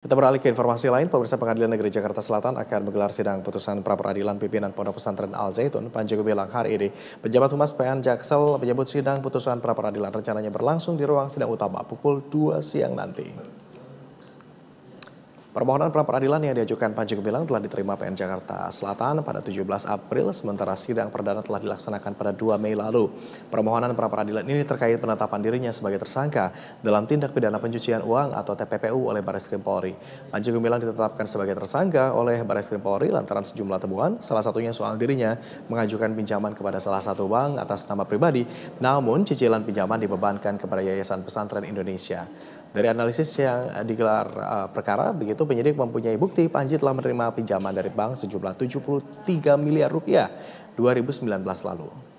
Kita beralih ke informasi lain, pemirsa Pengadilan Negeri Jakarta Selatan akan menggelar sidang putusan pra peradilan pimpinan Pondok Pesantren Al Zaitun. Panji Gumilang hari ini, pejabat humas PN Jaksel menyebut sidang putusan pra peradilan rencananya berlangsung di ruang sidang utama pukul 2 siang nanti. Permohonan pra peradilan yang diajukan Panji Gumilang telah diterima PN Jakarta Selatan pada 17 April, sementara sidang perdana telah dilaksanakan pada 2 Mei lalu. Permohonan pra peradilan ini terkait penetapan dirinya sebagai tersangka dalam tindak pidana pencucian uang atau TPPU oleh Baris Krim Polri. Panji Gumilang ditetapkan sebagai tersangka oleh Baris Krim Polri lantaran sejumlah temuan, salah satunya soal dirinya mengajukan pinjaman kepada salah satu bank atas nama pribadi, namun cicilan pinjaman dibebankan kepada Yayasan Pesantren Indonesia. Dari analisis yang digelar uh, perkara, begitu penyidik mempunyai bukti Panji telah menerima pinjaman dari bank sejumlah 73 miliar rupiah 2019 lalu.